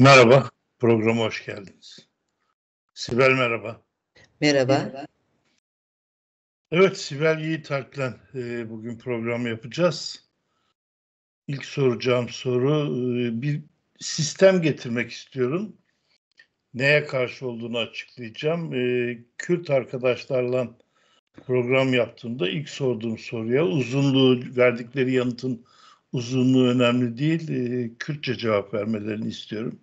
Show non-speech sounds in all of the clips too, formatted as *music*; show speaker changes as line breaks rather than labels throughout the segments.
Merhaba, programa hoş geldiniz. Sibel merhaba. Merhaba. Evet, Sibel Yiğit Aklen. E, bugün programı yapacağız. İlk soracağım soru, e, bir sistem getirmek istiyorum. Neye karşı olduğunu açıklayacağım. E, Kürt arkadaşlarla program yaptığımda ilk sorduğum soruya uzunluğu, verdikleri yanıtın uzunluğu önemli değil, e, Kürtçe cevap vermelerini istiyorum.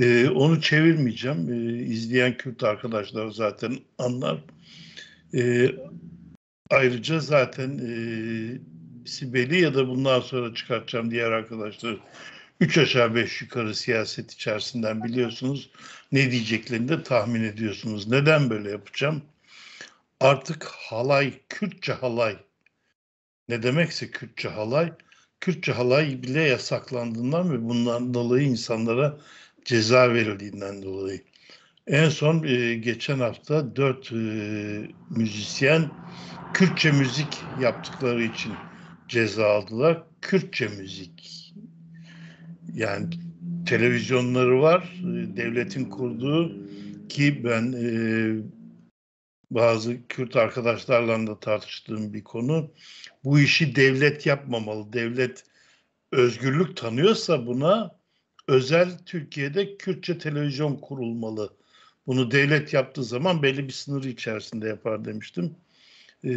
E, onu çevirmeyeceğim. E, izleyen Kürt arkadaşlar zaten anlar. E, ayrıca zaten e, Sibel'i ya da bundan sonra çıkartacağım diğer arkadaşlar. Üç aşağı beş yukarı siyaset içerisinden biliyorsunuz. Ne diyeceklerini de tahmin ediyorsunuz. Neden böyle yapacağım? Artık halay, Kürtçe halay. Ne demekse Kürtçe halay. Kürtçe halay bile yasaklandığından ve bundan dolayı insanlara ceza verildiğinden dolayı. En son e, geçen hafta dört e, müzisyen Kürtçe müzik yaptıkları için ceza aldılar. Kürtçe müzik. Yani televizyonları var, e, devletin kurduğu ki ben e, bazı Kürt arkadaşlarla da tartıştığım bir konu. Bu işi devlet yapmamalı. Devlet özgürlük tanıyorsa buna özel Türkiye'de Kürtçe televizyon kurulmalı. Bunu devlet yaptığı zaman belli bir sınır içerisinde yapar demiştim. Ee,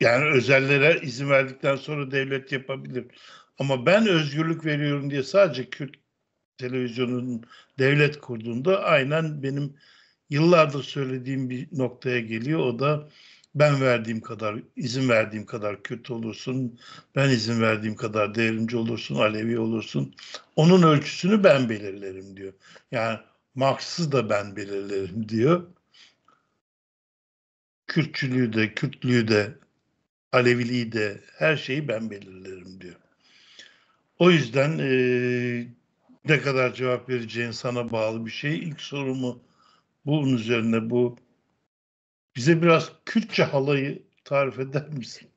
yani özellere izin verdikten sonra devlet yapabilir. Ama ben özgürlük veriyorum diye sadece Kürt televizyonun devlet kurduğunda aynen benim yıllardır söylediğim bir noktaya geliyor. O da ben verdiğim kadar, izin verdiğim kadar Kürt olursun, ben izin verdiğim kadar devrimci olursun, Alevi olursun. Onun ölçüsünü ben belirlerim diyor. Yani Marx'ı da ben belirlerim diyor. Kürtçülüğü de, Kürtlüğü de, Aleviliği de, her şeyi ben belirlerim diyor. O yüzden e, ne kadar cevap vereceğin sana bağlı bir şey. İlk sorumu bunun üzerine bu bize biraz Kürtçe halayı tarif eder misin?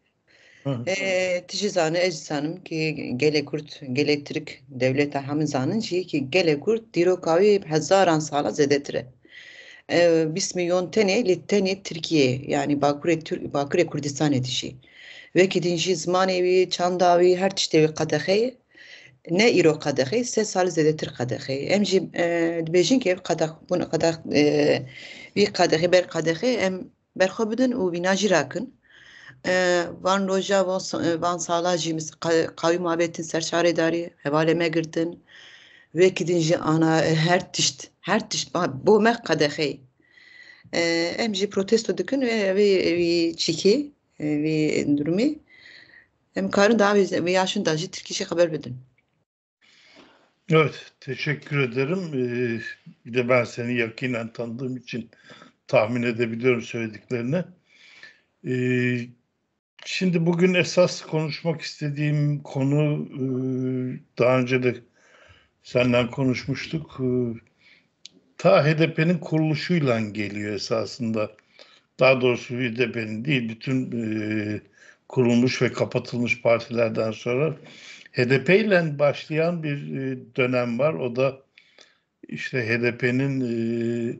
e, ee, tijizane ecsanım ki gele kurt gelektrik devlete hamizanın şey ki gele kurt dirokavi hezaran sala zedetire. E, ee, bismi yontene littene Türkiye yani Bakure, Tür Bakure Kürdistan etişi. Ve kidinji zmanevi çandavi her çiştevi kadehi ne iro kadehi se sal zedetir kadehi. Emji e, bejin ki kadeh bunu kadeh e, bir qedexê bir qedexê em berxwe bidin û wînajî rakin. E, van roja van e, sala jî mis qawî mavêtin serşarê darî hevalê me girtin. ana e, her tişt her tişt bo me qedexê. Em jî protesto dükün ve vê çîkê vê durumê. Em karın daha vê yaşın da jî Tirkişê xeber bidin.
Evet, teşekkür ederim. Ee, bir de ben seni yakinen tanıdığım için tahmin edebiliyorum söylediklerini. Ee, şimdi bugün esas konuşmak istediğim konu e, daha önce de senden konuşmuştuk. E, ta HDP'nin kuruluşuyla geliyor esasında. Daha doğrusu HDP'nin değil, bütün e, kurulmuş ve kapatılmış partilerden sonra HDP ile başlayan bir e, dönem var. O da işte HDP'nin e,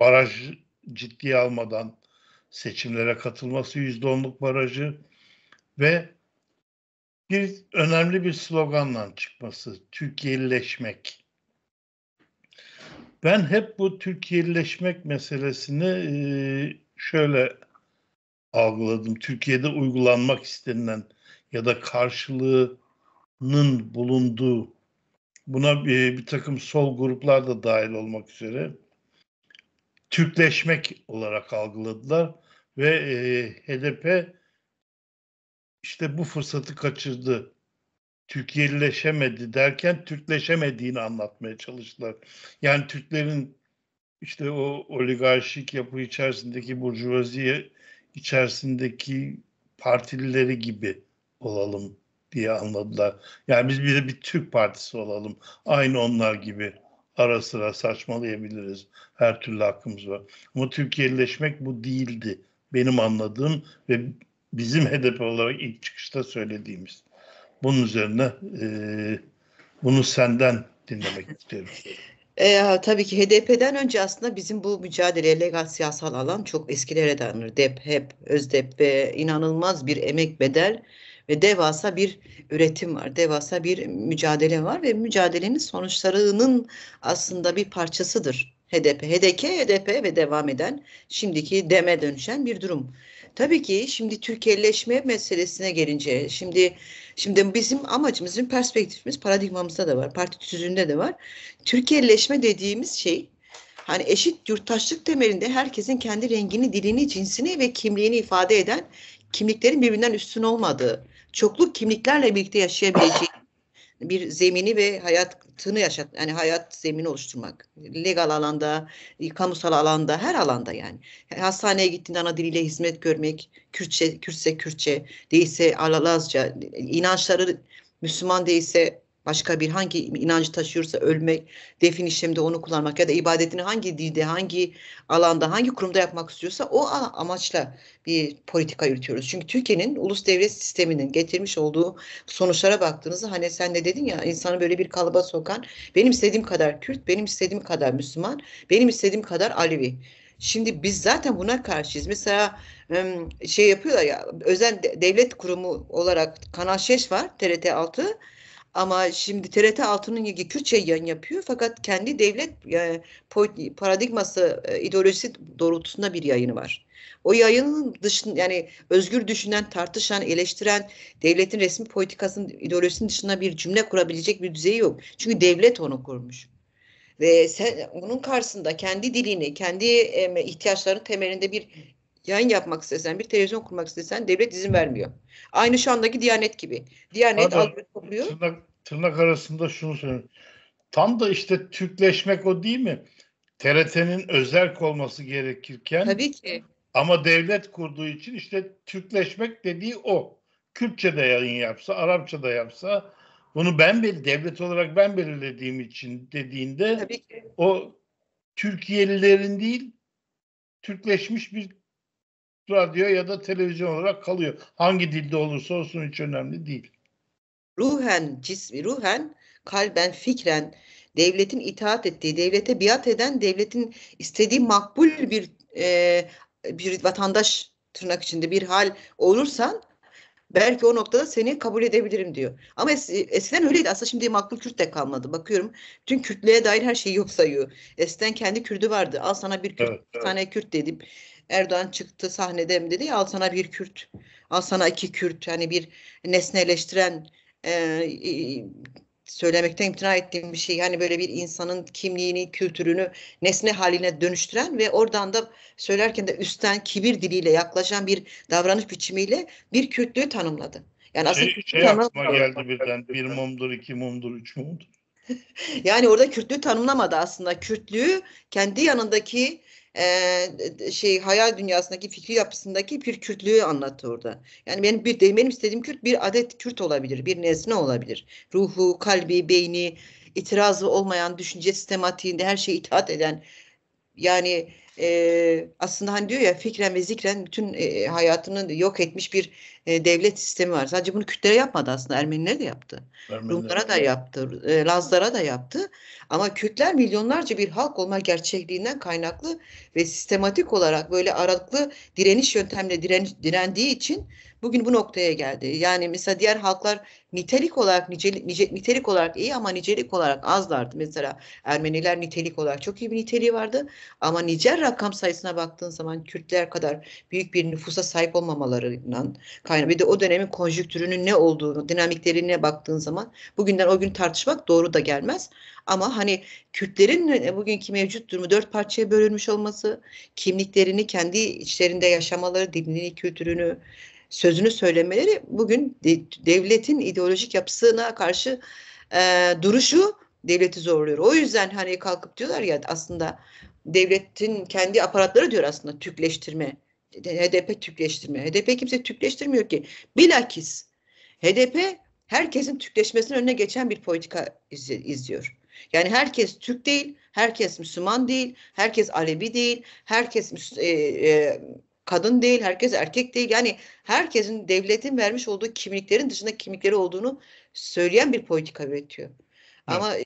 baraj ciddiye almadan seçimlere katılması, %10'luk barajı ve bir önemli bir sloganla çıkması Türkiyeleşmek. Ben hep bu Türkiyeleşmek meselesini e, şöyle algıladım. Türkiye'de uygulanmak istenilen ya da karşılığı nın bulunduğu buna bir, e, bir takım sol gruplar da dahil olmak üzere Türkleşmek olarak algıladılar ve e, HDP işte bu fırsatı kaçırdı. Türkiyeleşemedi derken Türkleşemediğini anlatmaya çalıştılar. Yani Türklerin işte o oligarşik yapı içerisindeki burjuvazi içerisindeki partilileri gibi olalım diye anladılar. Yani biz bir de bir Türk partisi olalım. Aynı onlar gibi ara sıra saçmalayabiliriz. Her türlü hakkımız var. Ama Türkiye'leşmek bu değildi. Benim anladığım ve bizim hedef olarak ilk çıkışta söylediğimiz. Bunun üzerine e, bunu senden dinlemek istiyorum. *laughs* E,
tabii ki HDP'den önce aslında bizim bu mücadele legal siyasal alan çok eskilere dayanır. DEP, HEP, ÖZDEP ve inanılmaz bir emek bedel ve devasa bir üretim var, devasa bir mücadele var ve mücadelenin sonuçlarının aslında bir parçasıdır. HDP, HDP, HDP ve devam eden şimdiki deme dönüşen bir durum. Tabii ki şimdi Türkiye'leşme meselesine gelince şimdi şimdi bizim amacımız, bizim perspektifimiz paradigmamızda da var, parti tüzüğünde de var. Türkiye'leşme dediğimiz şey hani eşit yurttaşlık temelinde herkesin kendi rengini, dilini, cinsini ve kimliğini ifade eden kimliklerin birbirinden üstün olmadığı çoklu kimliklerle birlikte yaşayabileceği *laughs* bir zemini ve hayatını yaşat yani hayat zemini oluşturmak. Legal alanda, kamusal alanda, her alanda yani. hastaneye gittiğinde ana diliyle hizmet görmek, Kürtçe, Kürtse Kürtçe, değilse Alalazca, inançları Müslüman değilse başka bir hangi inancı taşıyorsa ölmek, defin işleminde onu kullanmak ya da ibadetini hangi dilde, hangi alanda, hangi kurumda yapmak istiyorsa o amaçla bir politika yürütüyoruz. Çünkü Türkiye'nin ulus devlet sisteminin getirmiş olduğu sonuçlara baktığınızda hani sen de dedin ya insanı böyle bir kalıba sokan benim istediğim kadar Kürt, benim istediğim kadar Müslüman, benim istediğim kadar Alevi. Şimdi biz zaten buna karşıyız. Mesela şey yapıyorlar ya özel devlet kurumu olarak Kanal 6 var TRT 6 ama şimdi TRT Altı'nın ilgi Kürtçe yayın yapıyor fakat kendi devlet e, paradigması e, ideolojisi doğrultusunda bir yayını var. O yayının dışında yani özgür düşünen, tartışan, eleştiren devletin resmi politikasının ideolojisinin dışında bir cümle kurabilecek bir düzeyi yok. Çünkü devlet onu kurmuş ve sen onun karşısında kendi dilini, kendi ihtiyaçlarının temelinde bir yayın yapmak istesen, bir televizyon kurmak istesen devlet izin vermiyor. Aynı şu andaki Diyanet gibi. Diyanet algoritma
kuruyor tırnak arasında şunu söylüyorum. Tam da işte Türkleşmek o değil mi? TRT'nin özerk olması gerekirken Tabii ki. Ama devlet kurduğu için işte Türkleşmek dediği o. Kürtçe de yayın yapsa, Arapça da yapsa bunu ben bir devlet olarak ben belirlediğim için dediğinde Tabii ki. o Türkiyelilerin değil Türkleşmiş bir radyo ya da televizyon olarak kalıyor. Hangi dilde olursa olsun hiç önemli değil
ruhen cismi ruhen kalben fikren devletin itaat ettiği devlete biat eden devletin istediği makbul bir e, bir vatandaş tırnak içinde bir hal olursan belki o noktada seni kabul edebilirim diyor. Ama es, eskiden öyleydi. Aslında şimdi makbul Kürt de kalmadı. Bakıyorum tüm Kürtlüğe dair her şeyi yok sayıyor. Eskiden kendi Kürtü vardı. Al sana bir Kürt, evet, evet. tane Kürt dedi. Erdoğan çıktı sahnede mi dedi al sana bir Kürt, al sana iki Kürt. Yani bir nesneleştiren e, söylemekten imtina ettiğim bir şey. Hani böyle bir insanın kimliğini, kültürünü nesne haline dönüştüren ve oradan da söylerken de üstten kibir diliyle yaklaşan bir davranış biçimiyle bir Kürtlüğü tanımladı. Yani aslında şey, şey geldi
birden. Bir mumdur, iki mumdur, üç mumdur.
*laughs* yani orada Kürtlüğü tanımlamadı aslında. Kürtlüğü kendi yanındaki e, şey hayal dünyasındaki fikri yapısındaki bir Kürtlüğü anlattı orada. Yani benim bir benim istediğim Kürt bir adet Kürt olabilir, bir nesne olabilir. Ruhu, kalbi, beyni, itirazı olmayan düşünce sistematiğinde her şeye itaat eden yani e, aslında hani diyor ya fikren ve zikren bütün e, hayatını yok etmiş bir e, devlet sistemi var. Sadece bunu Kürtlere yapmadı aslında Ermeniler de yaptı. Ermeniler. Rumlara da yaptı. E, Lazlara da yaptı. Ama Kürtler milyonlarca bir halk olma gerçekliğinden kaynaklı ve sistematik olarak böyle aralıklı direniş yöntemle diren, direndiği için bugün bu noktaya geldi. Yani mesela diğer halklar nitelik olarak nicelik, nice, nitelik olarak iyi ama nicelik olarak azlardı. Mesela Ermeniler nitelik olarak çok iyi bir niteliği vardı ama nicer rakam sayısına baktığın zaman Kürtler kadar büyük bir nüfusa sahip olmamalarından kaynaklı. Bir de o dönemin konjüktürünün ne olduğunu, dinamiklerine baktığın zaman bugünden o gün tartışmak doğru da gelmez. Ama hani Kürtlerin e, bugünkü mevcut durumu dört parçaya bölünmüş olması, kimliklerini kendi içlerinde yaşamaları, dilini, kültürünü, sözünü söylemeleri bugün devletin ideolojik yapısına karşı e, duruşu devleti zorluyor. O yüzden hani kalkıp diyorlar ya aslında devletin kendi aparatları diyor aslında Türkleştirme. HDP Türkleştirme. HDP kimse Türkleştirmiyor ki. Bilakis HDP herkesin Türkleşmesinin önüne geçen bir politika izliyor. Yani herkes Türk değil, herkes Müslüman değil, herkes Alevi değil, herkes e, e, kadın değil, herkes erkek değil. Yani herkesin devletin vermiş olduğu kimliklerin dışında kimlikleri olduğunu söyleyen bir politika üretiyor. Ama e,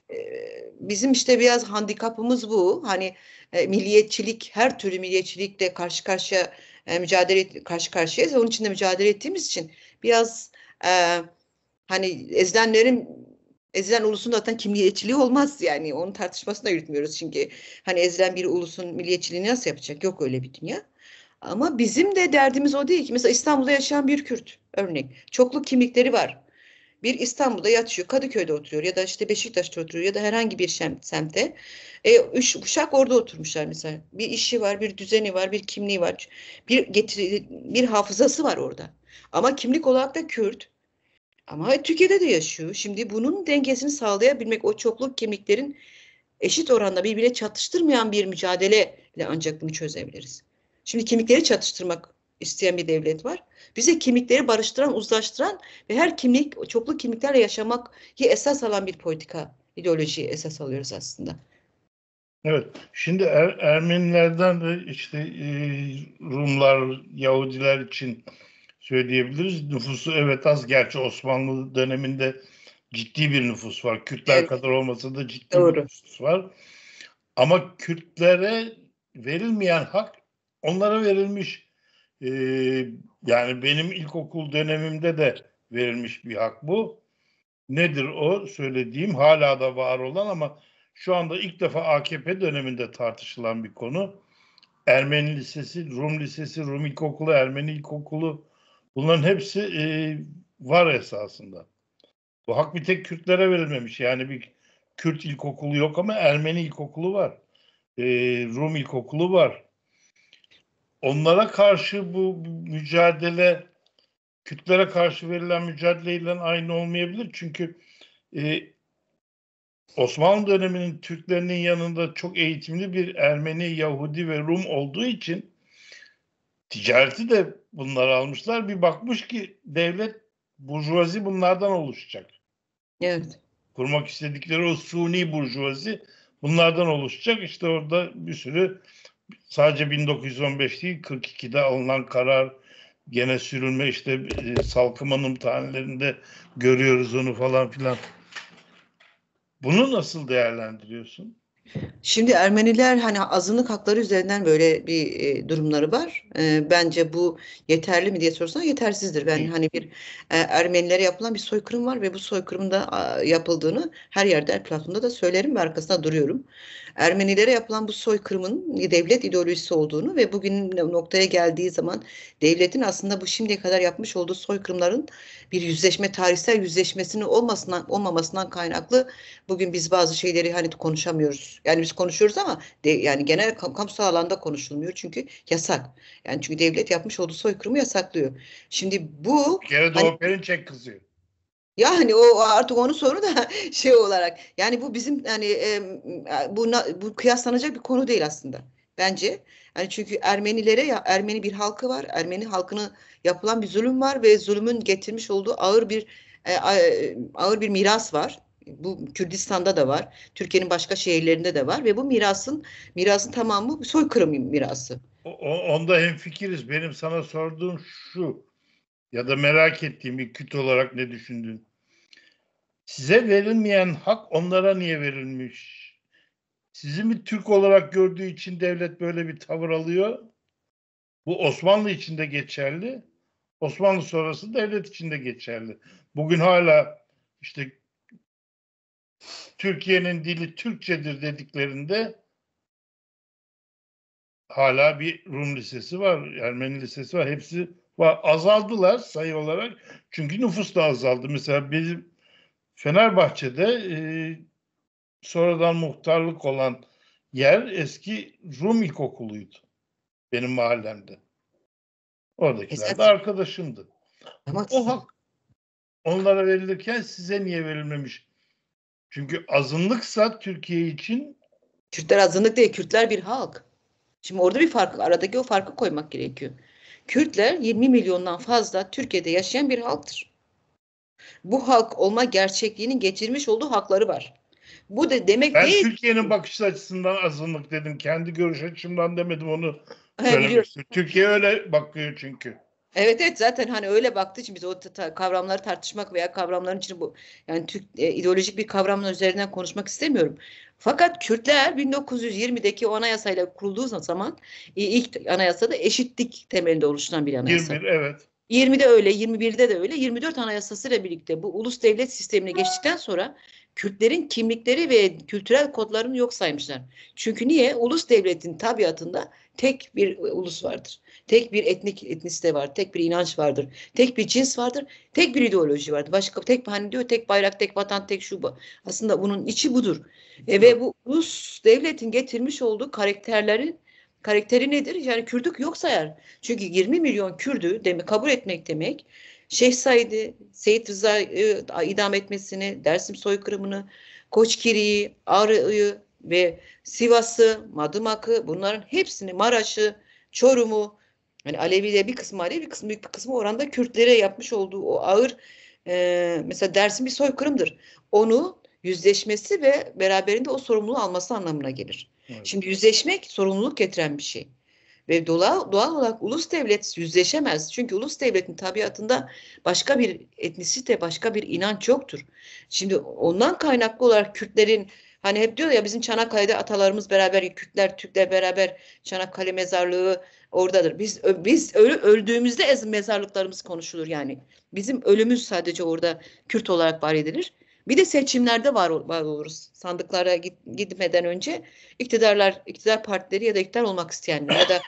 bizim işte biraz handikapımız bu. Hani e, milliyetçilik, her türlü milliyetçilikle karşı karşıya e, mücadele et, karşı karşıyayız. Onun için de mücadele ettiğimiz için biraz e, hani ezilenlerin ezilen ulusun zaten kimliyetçiliği olmaz yani. Onun tartışmasını yürütmüyoruz çünkü. Hani ezilen bir ulusun milliyetçiliğini nasıl yapacak? Yok öyle bir dünya. Ama bizim de derdimiz o değil ki. Mesela İstanbul'da yaşayan bir Kürt örnek. Çoklu kimlikleri var bir İstanbul'da yatıyor, Kadıköy'de oturuyor ya da işte Beşiktaş'ta oturuyor ya da herhangi bir semte. E, üç, uşak orada oturmuşlar mesela. Bir işi var, bir düzeni var, bir kimliği var. Bir getiri, bir hafızası var orada. Ama kimlik olarak da Kürt. Ama Türkiye'de de yaşıyor. Şimdi bunun dengesini sağlayabilmek o çokluk kimliklerin eşit oranda birbirine çatıştırmayan bir mücadeleyle ancak bunu çözebiliriz. Şimdi kimlikleri çatıştırmak isteyen bir devlet var. Bize kimlikleri barıştıran, uzlaştıran ve her kimlik, çoklu kimliklerle yaşamak esas alan bir politika, ideolojiyi esas alıyoruz aslında.
Evet, şimdi er, Ermenilerden de işte e, Rumlar, Yahudiler için söyleyebiliriz. Nüfusu evet az, gerçi Osmanlı döneminde ciddi bir nüfus var. Kürtler evet. kadar olmasa da ciddi Doğru. bir nüfus var. Ama Kürtlere verilmeyen hak onlara verilmiş. Ee, yani benim ilkokul dönemimde de verilmiş bir hak bu. Nedir o? Söylediğim hala da var olan ama şu anda ilk defa AKP döneminde tartışılan bir konu. Ermeni Lisesi, Rum Lisesi, Rum İlkokulu, Ermeni İlkokulu bunların hepsi e, var esasında. Bu hak bir tek Kürtlere verilmemiş. Yani bir Kürt ilkokulu yok ama Ermeni ilkokulu var. E, Rum ilkokulu var onlara karşı bu mücadele Kürtlere karşı verilen mücadeleyle aynı olmayabilir. Çünkü e, Osmanlı döneminin Türklerinin yanında çok eğitimli bir Ermeni, Yahudi ve Rum olduğu için ticareti de bunlar almışlar. Bir bakmış ki devlet burjuvazi bunlardan oluşacak. Evet. Kurmak istedikleri o suni burjuvazi bunlardan oluşacak. İşte orada bir sürü sadece 1915 değil 42'de alınan karar gene sürülme işte e, Salkım Hanım tanelerinde görüyoruz onu falan filan. Bunu nasıl değerlendiriyorsun? Şimdi
Ermeniler hani azınlık hakları üzerinden böyle bir e, durumları var. E, bence bu yeterli mi diye sorsan yetersizdir. Ben hani bir e, Ermenilere yapılan bir soykırım var ve bu soykırımın da a, yapıldığını her yerde her platformda da söylerim ve arkasında duruyorum. Ermenilere yapılan bu soykırımın devlet ideolojisi olduğunu ve bugün noktaya geldiği zaman devletin aslında bu şimdiye kadar yapmış olduğu soykırımların bir yüzleşme tarihsel yüzleşmesinin olmasından olmamasından kaynaklı bugün biz bazı şeyleri hani konuşamıyoruz. Yani biz konuşuyoruz ama de, yani genel kam kamusal alanda konuşulmuyor çünkü yasak. Yani çünkü devlet yapmış olduğu soykırımı yasaklıyor. Şimdi bu Gene Doğu hani,
Perinçek kızıyor.
Ya hani o artık onu soru da *laughs* şey olarak. Yani bu bizim hani e, bu, bu kıyaslanacak bir konu değil aslında bence. Yani çünkü Ermenilere ya Ermeni bir halkı var. Ermeni halkına yapılan bir zulüm var ve zulümün getirmiş olduğu ağır bir e, e, ağır bir miras var. Bu Kürdistan'da da var. Türkiye'nin başka şehirlerinde de var ve bu mirasın mirasın tamamı soykırım
mirası. O, onda hemfikiriz. Benim sana sorduğum şu ya da merak ettiğim bir küt olarak ne düşündün? Size verilmeyen hak onlara niye verilmiş? Sizi mi Türk olarak gördüğü için devlet böyle bir tavır alıyor? Bu Osmanlı için de geçerli. Osmanlı sonrası devlet için de geçerli. Bugün hala işte Türkiye'nin dili Türkçedir dediklerinde hala bir Rum lisesi var, Ermeni lisesi var. Hepsi azaldılar sayı olarak. Çünkü nüfus da azaldı. Mesela bizim Fenerbahçe'de e, sonradan muhtarlık olan yer eski Rum İlkokulu'ydu. Benim mahallemde. Oradakiler de arkadaşımdı. Ama o hak onlara verilirken size niye verilmemiş? Çünkü azınlıksa Türkiye için Kürtler azınlık
değil, Kürtler bir halk. Şimdi orada bir fark, aradaki o farkı koymak gerekiyor. Kürtler 20 milyondan fazla Türkiye'de yaşayan bir halktır. Bu halk olma gerçekliğinin geçirmiş olduğu hakları var. Bu da demek ben değil. Ben
Türkiye'nin bakış açısından azınlık dedim. Kendi görüş açımdan demedim onu.
*laughs* Söylemiştim.
Türkiye öyle bakıyor çünkü.
Evet evet zaten hani öyle baktığı için biz o kavramları tartışmak veya kavramların için bu yani Türk e, ideolojik bir kavramın üzerinden konuşmak istemiyorum. Fakat Kürtler 1920'deki o anayasayla kurulduğu zaman e, ilk anayasada eşitlik temelinde oluşturan bir anayasa. 21 evet. 20'de öyle, 21'de de öyle, 24 Anayasası ile birlikte bu ulus devlet sistemine geçtikten sonra Kürtlerin kimlikleri ve kültürel kodlarını yok saymışlar. Çünkü niye? Ulus devletin tabiatında tek bir e, ulus vardır. Tek bir etnik etnisite var, tek bir inanç vardır, tek bir cins vardır, tek bir ideoloji vardır. Başka tek hani diyor tek bayrak, tek vatan, tek şuba. Aslında bunun içi budur. E, ve bu Rus devletin getirmiş olduğu karakterlerin karakteri nedir? Yani Kürdük yok sayar. Çünkü 20 milyon Kürdü demek kabul etmek demek Şeyh Said'i, Seyit Rıza'yı idam etmesini, Dersim soykırımını, Koçkiri'yi, Ağrı'yı ve Sivas'ı, Madımak'ı bunların hepsini Maraş'ı, Çorum'u yani Alevi'ye bir kısmı Alevi bir kısmı büyük bir kısmı oranda Kürtlere yapmış olduğu o ağır e, mesela Dersim bir soykırımdır. Onu yüzleşmesi ve beraberinde o sorumluluğu alması anlamına gelir. Evet. Şimdi yüzleşmek sorumluluk getiren bir şey. Ve doğal, doğal olarak ulus devlet yüzleşemez. Çünkü ulus devletin tabiatında başka bir etnisite, başka bir inanç yoktur. Şimdi ondan kaynaklı olarak Kürtlerin hani hep diyor ya bizim Çanakkale'de atalarımız beraber, Kürtler, Türkler beraber Çanakkale mezarlığı oradadır. Biz biz ölü öldüğümüzde mezarlıklarımız konuşulur yani. Bizim ölümümüz sadece orada Kürt olarak var edilir. Bir de seçimlerde var, var oluruz. Sandıklara git, gitmeden önce iktidarlar, iktidar partileri ya da iktidar olmak isteyenler ya da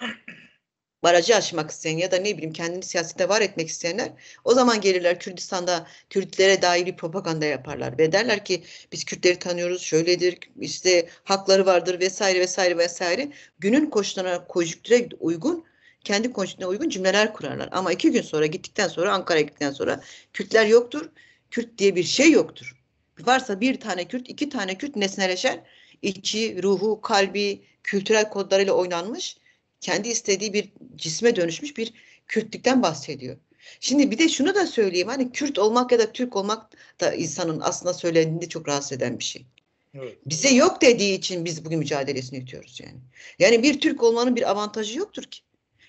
*laughs* barajı aşmak isteyen ya da ne bileyim kendini siyasette var etmek isteyenler o zaman gelirler Kürdistan'da Kürtlere dair bir propaganda yaparlar ve derler ki biz Kürtleri tanıyoruz şöyledir işte hakları vardır vesaire vesaire vesaire günün koşullarına konjüktüre uygun kendi konjüktüre uygun cümleler kurarlar ama iki gün sonra gittikten sonra Ankara'ya gittikten sonra Kürtler yoktur Kürt diye bir şey yoktur varsa bir tane Kürt, iki tane Kürt nesneleşen, içi, ruhu, kalbi, kültürel kodlarıyla oynanmış, kendi istediği bir cisme dönüşmüş bir Kürtlükten bahsediyor. Şimdi bir de şunu da söyleyeyim hani Kürt olmak ya da Türk olmak da insanın aslında söylendiğinde çok rahatsız eden bir şey. Bize yok dediği için biz bugün mücadelesini yürütüyoruz yani. Yani bir Türk olmanın bir avantajı yoktur ki.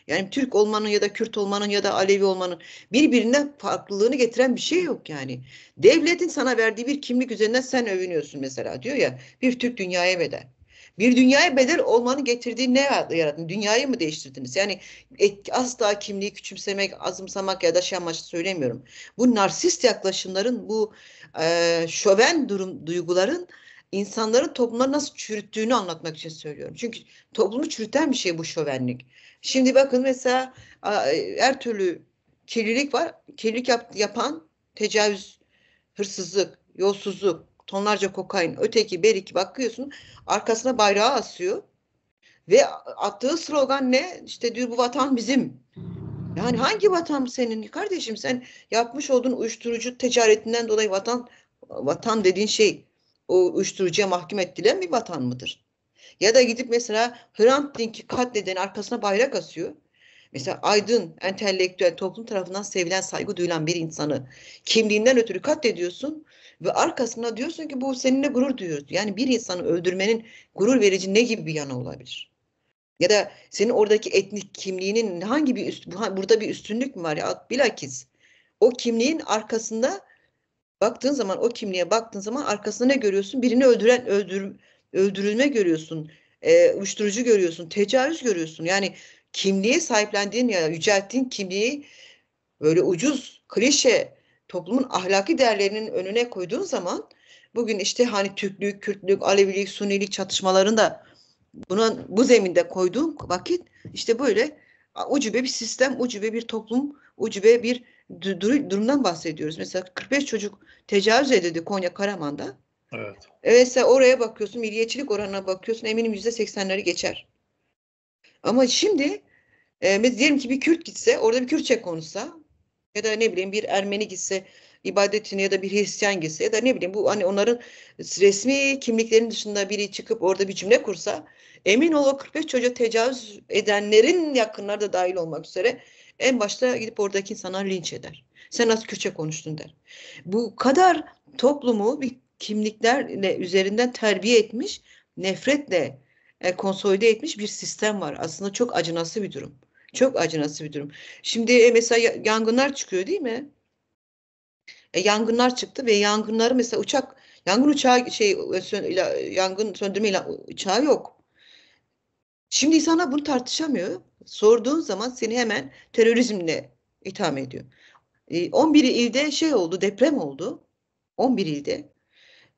Yani Türk olmanın ya da Kürt olmanın ya da Alevi olmanın birbirine farklılığını getiren bir şey yok yani. Devletin sana verdiği bir kimlik üzerinden sen övünüyorsun mesela diyor ya bir Türk dünyaya bedel. Bir dünyaya bedel olmanın getirdiği ne yarattı? Dünyayı mı değiştirdiniz? Yani et, asla kimliği küçümsemek, azımsamak ya da şey amaçlı söylemiyorum. Bu narsist yaklaşımların, bu e, şöven durum duyguların insanların toplumları nasıl çürüttüğünü anlatmak için söylüyorum. Çünkü toplumu çürüten bir şey bu şövenlik. Şimdi bakın mesela her türlü kirlilik var. Kirlilik yap, yapan tecavüz, hırsızlık, yolsuzluk, tonlarca kokain, öteki, beriki bakıyorsun arkasına bayrağı asıyor. Ve attığı slogan ne? İşte diyor bu vatan bizim. Yani hangi vatan senin kardeşim? Sen yapmış olduğun uyuşturucu ticaretinden dolayı vatan vatan dediğin şey o uyuşturucuya mahkum ettilen bir vatan mıdır? Ya da gidip mesela Hrant Dink'i katleden arkasına bayrak asıyor. Mesela aydın, entelektüel, toplum tarafından sevilen, saygı duyulan bir insanı kimliğinden ötürü katlediyorsun ve arkasına diyorsun ki bu seninle gurur duyuyoruz. Yani bir insanı öldürmenin gurur verici ne gibi bir yanı olabilir? Ya da senin oradaki etnik kimliğinin hangi bir üst, burada bir üstünlük mü var ya? Bilakis o kimliğin arkasında baktığın zaman o kimliğe baktığın zaman arkasında ne görüyorsun? Birini öldüren öldür, öldürülme görüyorsun, e, uyuşturucu görüyorsun, tecavüz görüyorsun. Yani kimliğe sahiplendiğin ya yücelttiğin kimliği böyle ucuz, klişe toplumun ahlaki değerlerinin önüne koyduğun zaman bugün işte hani Türklük, Kürtlük, Alevilik, Sunilik çatışmalarında da bu zeminde koyduğun vakit işte böyle ucube bir sistem, ucube bir toplum, ucube bir durumdan bahsediyoruz. Mesela 45 çocuk tecavüz edildi Konya Karaman'da. Evet. Evet sen oraya bakıyorsun, milliyetçilik oranına bakıyorsun eminim yüzde seksenleri geçer. Ama şimdi e, biz diyelim ki bir Kürt gitse orada bir Kürtçe konuşsa ya da ne bileyim bir Ermeni gitse ibadetini ya da bir Hristiyan gitse ya da ne bileyim bu hani onların resmi kimliklerinin dışında biri çıkıp orada bir cümle kursa emin ol o 45 çocuğa tecavüz edenlerin yakınları da dahil olmak üzere en başta gidip oradaki insanlar linç eder. Sen az Kürtçe konuştun der. Bu kadar toplumu bir kimliklerle üzerinden terbiye etmiş, nefretle e, konsolide etmiş bir sistem var. Aslında çok acınası bir durum. Çok acınası bir durum. Şimdi e, mesela yangınlar çıkıyor değil mi? E, yangınlar çıktı ve yangınları mesela uçak yangın uçağı şey e, yangın söndürme uçağı yok. Şimdi insanlar bunu tartışamıyor. Sorduğun zaman seni hemen terörizmle itham ediyor. E, 11 ilde şey oldu, deprem oldu. 11 ilde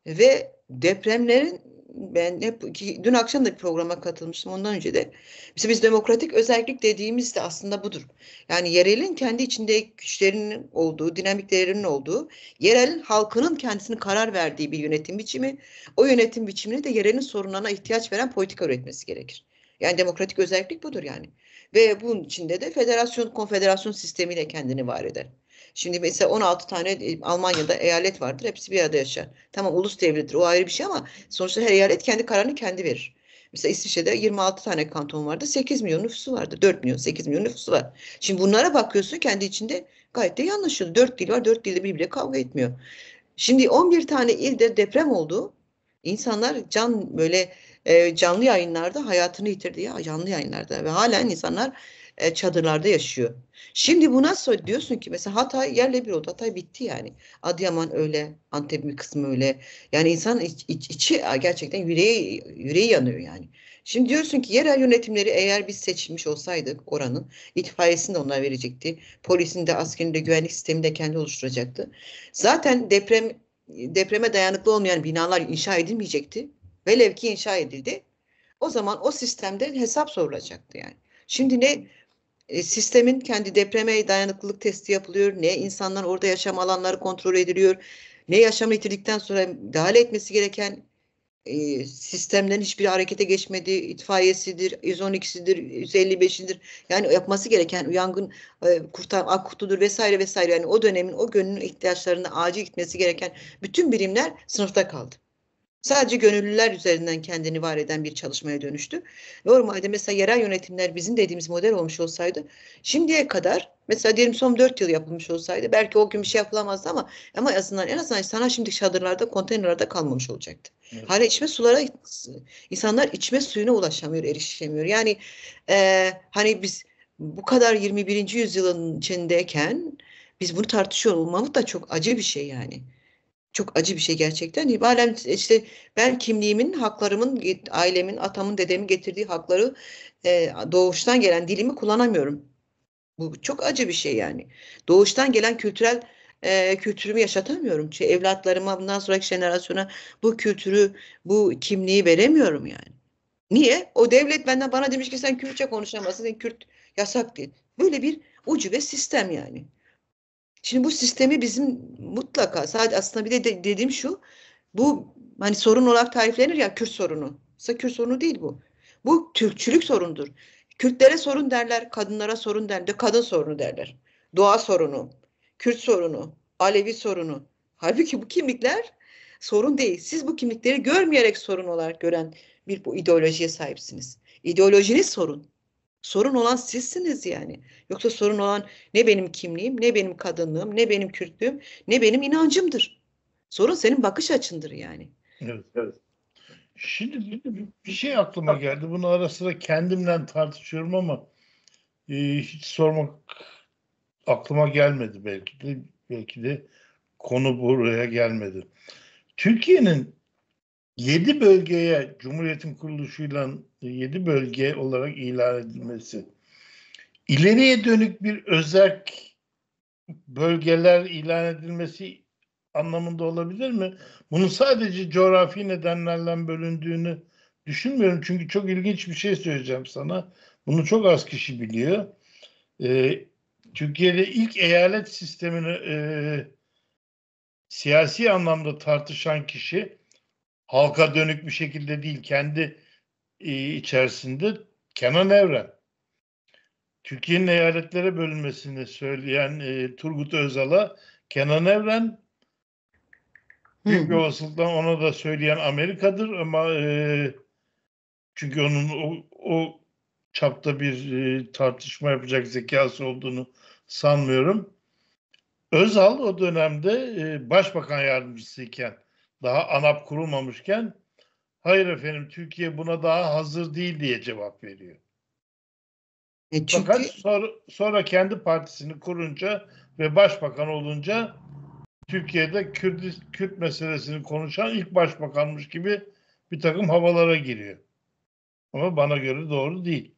ve depremlerin ben hep ki dün akşam da bir programa katılmıştım ondan önce de. Mesela biz demokratik özellik dediğimiz de aslında budur. Yani yerelin kendi içinde güçlerinin olduğu, dinamiklerinin olduğu, yerelin halkının kendisini karar verdiği bir yönetim biçimi. O yönetim biçimini de yerelin sorunlarına ihtiyaç veren politika üretmesi gerekir. Yani demokratik özellik budur yani. Ve bunun içinde de federasyon, konfederasyon sistemiyle kendini var eder. Şimdi mesela 16 tane e, Almanya'da eyalet vardır. Hepsi bir arada yaşar. Tamam ulus devlettir o ayrı bir şey ama sonuçta her eyalet kendi kararını kendi verir. Mesela İsviçre'de 26 tane kanton vardı. 8 milyon nüfusu vardı. 4 milyon, 8 milyon nüfusu var. Şimdi bunlara bakıyorsun kendi içinde gayet de yanlış. 4 dil var. 4 dilde birbirle kavga etmiyor. Şimdi 11 tane ilde deprem oldu. İnsanlar can böyle e, canlı yayınlarda hayatını yitirdi ya canlı yayınlarda ve halen insanlar e, çadırlarda yaşıyor. Şimdi bu nasıl diyorsun ki mesela Hatay yerle bir oldu. Hatay bitti yani. Adıyaman öyle, Antep bir kısmı öyle. Yani insan iç, iç, içi gerçekten yüreği yüreği yanıyor yani. Şimdi diyorsun ki yerel yönetimleri eğer biz seçilmiş olsaydık oranın itfaiyesini de onlar verecekti. Polisin de askerin de güvenlik sistemini de kendi oluşturacaktı. Zaten deprem depreme dayanıklı olmayan binalar inşa edilmeyecekti. Velev ki inşa edildi. O zaman o sistemden hesap sorulacaktı yani. Şimdi ne e, sistemin kendi depreme dayanıklılık testi yapılıyor. Ne insanlar orada yaşam alanları kontrol ediliyor. Ne yaşamı yitirdikten sonra müdahale etmesi gereken e, sistemden hiçbir harekete geçmedi. Itfaiyesidir, 112'sidir, 155'indir. Yani yapması gereken yangın e, kurtar, akutudur vesaire vesaire. Yani o dönemin o gönlün ihtiyaçlarına acil gitmesi gereken bütün birimler sınıfta kaldı. Sadece gönüllüler üzerinden kendini var eden bir çalışmaya dönüştü. Normalde mesela yerel yönetimler bizim dediğimiz model olmuş olsaydı şimdiye kadar mesela diyelim son 4 yıl yapılmış olsaydı belki o gün bir şey yapılamazdı ama ama azından en azından sana şimdi çadırlarda konteynerlarda kalmamış olacaktı. Evet. Hala içme sulara insanlar içme suyuna ulaşamıyor, erişemiyor. Yani e, hani biz bu kadar 21. yüzyılın içindeyken biz bunu tartışıyor olmamız da çok acı bir şey yani çok acı bir şey gerçekten. Halen hani işte ben kimliğimin, haklarımın, ailemin, atamın, dedemin getirdiği hakları e, doğuştan gelen dilimi kullanamıyorum. Bu çok acı bir şey yani. Doğuştan gelen kültürel e, kültürümü yaşatamıyorum. Çünkü şey, evlatlarıma bundan sonraki jenerasyona bu kültürü, bu kimliği veremiyorum yani. Niye? O devlet benden bana demiş ki sen Kürtçe konuşamazsın, Kürt yasak değil. Böyle bir ucu ve sistem yani. Şimdi bu sistemi bizim mutlaka sadece aslında bir de, de dediğim şu bu hani sorun olarak tariflenir ya Kürt sorunu. Aslında Kürt sorunu değil bu. Bu Türkçülük sorundur. Kürtlere sorun derler, kadınlara sorun derler, kadın sorunu derler. Doğa sorunu, Kürt sorunu, Alevi sorunu. Halbuki bu kimlikler sorun değil. Siz bu kimlikleri görmeyerek sorun olarak gören bir bu ideolojiye sahipsiniz. İdeolojiniz sorun. Sorun olan sizsiniz yani. Yoksa sorun olan ne benim kimliğim, ne benim kadınlığım, ne benim Kürtlüğüm, ne benim inancımdır. Sorun senin bakış açındır yani.
Evet, evet. Şimdi bir şey aklıma geldi. Bunu ara sıra kendimden tartışıyorum ama e, hiç sormak aklıma gelmedi belki de belki de konu buraya gelmedi. Türkiye'nin 7 bölgeye Cumhuriyet'in kuruluşuyla 7 e, bölge olarak ilan edilmesi. ileriye dönük bir özerk bölgeler ilan edilmesi anlamında olabilir mi? Bunu sadece coğrafi nedenlerle bölündüğünü düşünmüyorum. Çünkü çok ilginç bir şey söyleyeceğim sana. Bunu çok az kişi biliyor. Ee, Türkiye'de ilk eyalet sistemini e, siyasi anlamda tartışan kişi halka dönük bir şekilde değil kendi e, içerisinde Kenan Evren. Türkiye'nin eyaletlere bölünmesini söyleyen e, Turgut Özal'a Kenan Evren büyük bir olasılıkla ona da söyleyen Amerika'dır ama e, çünkü onun o, o çapta bir e, tartışma yapacak zekası olduğunu sanmıyorum. Özal o dönemde e, başbakan yardımcısı daha ANAP kurulmamışken hayır efendim Türkiye buna daha hazır değil diye cevap veriyor. E çünkü... Fakat sonra, sonra kendi partisini kurunca ve başbakan olunca Türkiye'de Kürt, Kürt meselesini konuşan ilk başbakanmış gibi bir takım havalara giriyor. Ama bana göre doğru değil.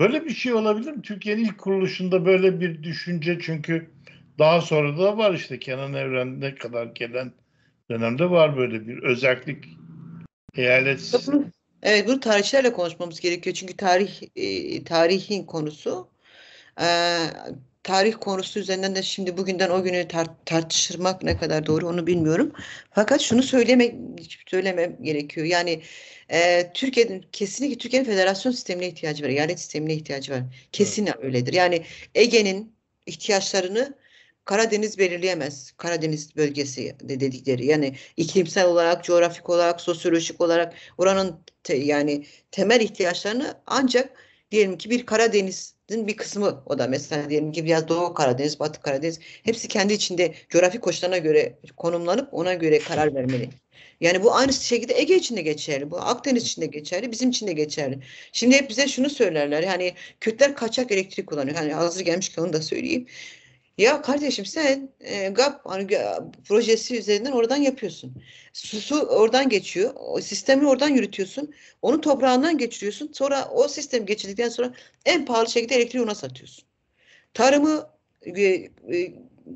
Böyle bir şey olabilir mi? Türkiye'nin ilk kuruluşunda böyle bir düşünce çünkü daha sonra da var işte Kenan Evren ne kadar gelen dönemde var böyle bir özellik eyalet. Evet bunu tarihçilerle
konuşmamız gerekiyor çünkü tarih e, tarihin konusu. E, tarih konusu üzerinden de şimdi bugünden o günü tar- tartışmak ne kadar doğru onu bilmiyorum. Fakat şunu söylemek söylemem gerekiyor. Yani e, Türkiye'nin kesinlikle Türkiye'nin federasyon sistemine ihtiyacı var. Eyalet sistemine ihtiyacı var. Kesin evet. öyledir. Yani Ege'nin ihtiyaçlarını Karadeniz belirleyemez. Karadeniz bölgesi dedikleri yani iklimsel olarak, coğrafik olarak, sosyolojik olarak oranın te, yani temel ihtiyaçlarını ancak diyelim ki bir Karadeniz'in bir kısmı o da mesela diyelim ki biraz Doğu Karadeniz, Batı Karadeniz hepsi kendi içinde coğrafi koşullarına göre konumlanıp ona göre karar vermeli. Yani bu aynı şekilde Ege için de geçerli. Bu Akdeniz için de geçerli. Bizim için de geçerli. Şimdi hep bize şunu söylerler. Hani Kürtler kaçak elektrik kullanıyor. Hani hazır gelmişken onu da söyleyeyim. Ya kardeşim sen e, GAP hani, projesi üzerinden oradan yapıyorsun. Su, su oradan geçiyor. O sistemi oradan yürütüyorsun. Onu toprağından geçiriyorsun. Sonra o sistem geçirdikten sonra en pahalı şekilde elektriği ona satıyorsun. Tarımı e, e,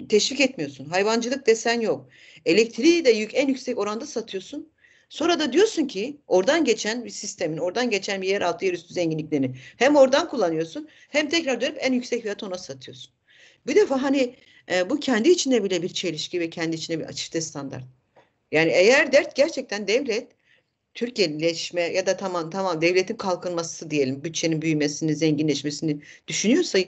teşvik etmiyorsun. Hayvancılık desen yok. Elektriği de yük, en yüksek oranda satıyorsun. Sonra da diyorsun ki oradan geçen bir sistemin, oradan geçen bir yer altı yer üstü zenginliklerini hem oradan kullanıyorsun hem tekrar dönüp en yüksek fiyata ona satıyorsun. Bir defa hani e, bu kendi içinde bile bir çelişki ve kendi içinde bir açıkta standart. Yani eğer dert gerçekten devlet Türkiye'leşme ya da tamam tamam devletin kalkınması diyelim bütçenin büyümesini zenginleşmesini düşünüyorsa